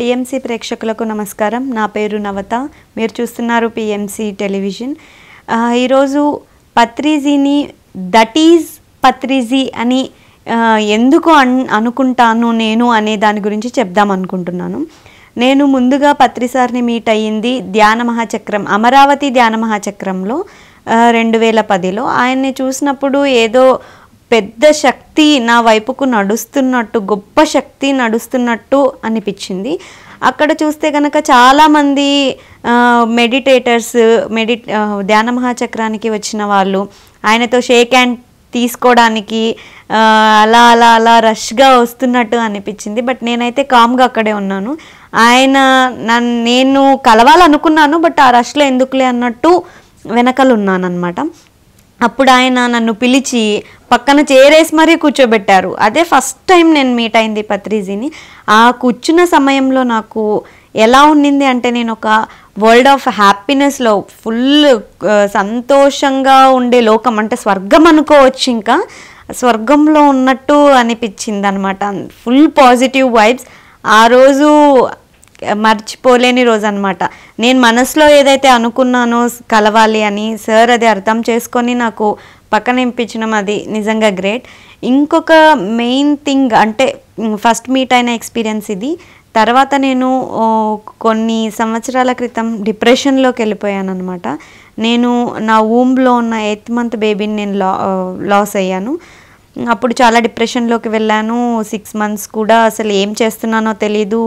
PMC ప్రేక్షకులకు నమస్కారం నా పేరు నవత మీరు చూస్తున్నారు పిఎంసి టెలివిజన్ ఈరోజు పత్రిజీని దట్ ఈజ్ పత్రిజీ అని ఎందుకు అన్ అనుకుంటాను నేను అనే దాని గురించి చెప్దాం అనుకుంటున్నాను నేను ముందుగా పత్రిసార్ని మీట్ అయ్యింది ధ్యాన మహాచక్రం అమరావతి ధ్యాన మహాచక్రంలో రెండు వేల పదిలో ఆయన్ని చూసినప్పుడు ఏదో పెద్ద శక్తి నా వైపుకు నడుస్తున్నట్టు గొప్ప శక్తి నడుస్తున్నట్టు అనిపించింది అక్కడ చూస్తే కనుక చాలామంది మెడిటేటర్స్ మెడి ధ్యాన మహాచక్రానికి వచ్చిన వాళ్ళు ఆయనతో షేక్ హ్యాండ్ తీసుకోవడానికి అలా అలా అలా రష్గా వస్తున్నట్టు అనిపించింది బట్ నేనైతే కామ్గా అక్కడే ఉన్నాను ఆయన నన్ను నేను కలవాలనుకున్నాను బట్ ఆ రష్లో ఎందుకులే అన్నట్టు వెనకలు ఉన్నానన్నమాట అప్పుడు ఆయన నన్ను పిలిచి పక్కన చేరేసి మరీ కూర్చోబెట్టారు అదే ఫస్ట్ టైం నేను మీట్ అయింది పత్రిజీని ఆ కూర్చున్న సమయంలో నాకు ఎలా ఉండింది అంటే నేను ఒక వరల్డ్ ఆఫ్ హ్యాపీనెస్లో ఫుల్ సంతోషంగా ఉండే లోకం అంటే స్వర్గం అనుకోవచ్చు ఇంకా స్వర్గంలో ఉన్నట్టు అనిపించింది అనమాట ఫుల్ పాజిటివ్ వైబ్స్ ఆ రోజు మర్చిపోలేని రోజు అనమాట నేను మనసులో ఏదైతే అనుకున్నానో కలవాలి అని సార్ అది అర్థం చేసుకొని నాకు పక్కన ఇంపించడం అది నిజంగా గ్రేట్ ఇంకొక మెయిన్ థింగ్ అంటే ఫస్ట్ మీట్ అయిన ఎక్స్పీరియన్స్ ఇది తర్వాత నేను కొన్ని సంవత్సరాల క్రితం డిప్రెషన్లోకి వెళ్ళిపోయాను అనమాట నేను నా ఊంబ్లో ఉన్న ఎయిత్ మంత్ బేబీని నేను లా లాస్ అయ్యాను అప్పుడు చాలా డిప్రెషన్లోకి వెళ్ళాను సిక్స్ మంత్స్ కూడా అసలు ఏం చేస్తున్నానో తెలీదు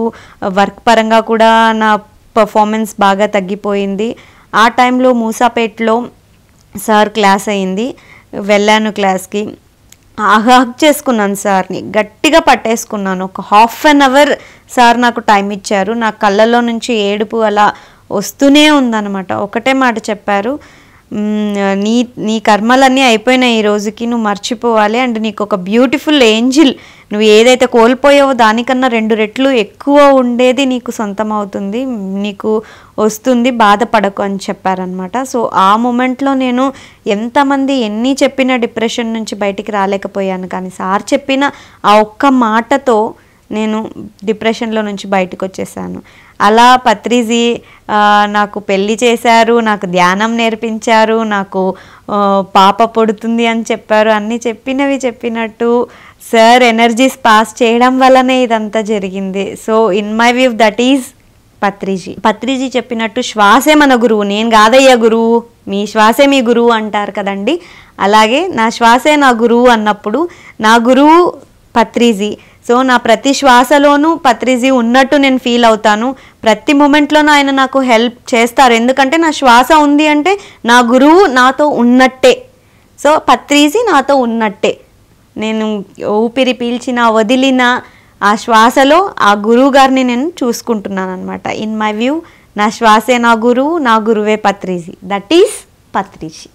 వర్క్ పరంగా కూడా నా పర్ఫార్మెన్స్ బాగా తగ్గిపోయింది ఆ టైంలో మూసాపేట్లో సార్ క్లాస్ అయింది వెళ్ళాను క్లాస్కి ఆహాక్ చేసుకున్నాను సార్ని గట్టిగా పట్టేసుకున్నాను ఒక హాఫ్ అన్ అవర్ సార్ నాకు టైం ఇచ్చారు నా కళ్ళలో నుంచి ఏడుపు అలా వస్తూనే ఉందన్నమాట ఒకటే మాట చెప్పారు నీ నీ కర్మలన్నీ అయిపోయినాయి ఈ రోజుకి నువ్వు మర్చిపోవాలి అండ్ నీకు ఒక బ్యూటిఫుల్ ఏంజిల్ నువ్వు ఏదైతే కోల్పోయావో దానికన్నా రెండు రెట్లు ఎక్కువ ఉండేది నీకు సొంతం అవుతుంది నీకు వస్తుంది బాధపడకు అని చెప్పారనమాట సో ఆ మూమెంట్లో నేను ఎంతమంది ఎన్ని చెప్పినా డిప్రెషన్ నుంచి బయటికి రాలేకపోయాను కానీ సార్ చెప్పిన ఆ ఒక్క మాటతో నేను డిప్రెషన్లో నుంచి బయటకు వచ్చేసాను అలా పత్రిజీ నాకు పెళ్ళి చేశారు నాకు ధ్యానం నేర్పించారు నాకు పాప పొడుతుంది అని చెప్పారు అన్నీ చెప్పినవి చెప్పినట్టు సార్ ఎనర్జీస్ పాస్ చేయడం వల్లనే ఇదంతా జరిగింది so in my view that is Patriji Patriji చెప్పినట్టు శ్వాసే మన గురువు నేను కాదయ్య గురువు మీ శ్వాసే మీ గురువు అంటారు కదండి అలాగే నా శ్వాసే నా గురువు అన్నప్పుడు నా గురువు పత్రిజీ సో నా ప్రతి శ్వాసలోనూ పత్రిజీ ఉన్నట్టు నేను ఫీల్ అవుతాను ప్రతి మూమెంట్లోనూ ఆయన నాకు హెల్ప్ చేస్తారు ఎందుకంటే నా శ్వాస ఉంది అంటే నా గురువు నాతో ఉన్నట్టే సో పత్రిజీ నాతో ఉన్నట్టే నేను ఊపిరి పీల్చిన వదిలిన ఆ శ్వాసలో ఆ గురువు గారిని నేను చూసుకుంటున్నాను అనమాట ఇన్ మై వ్యూ నా శ్వాసే నా గురువు నా గురువే పత్రిజీ దట్ ఈస్ పత్రిజీ